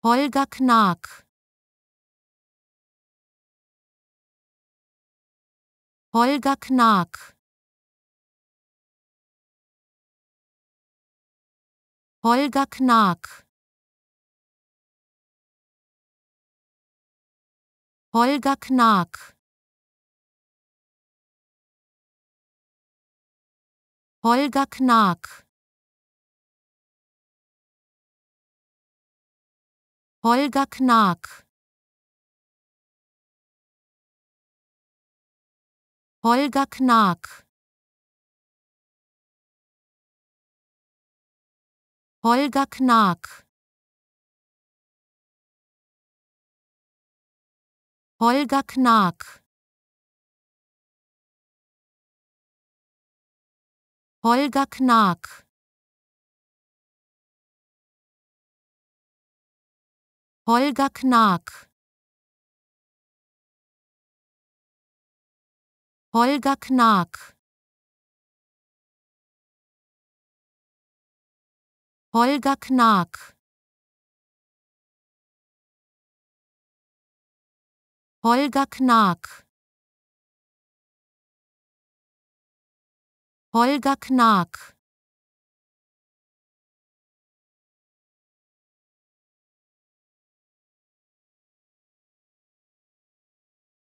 Holger Knag Holger Knag Holger Knag Holger Knag Holger Knack Holger Knag Holger Knag Holger Knag Holger Knag Holger Knag Holger Knack. Holger Knack. Holger Knack. Holger Knack. Holger Knack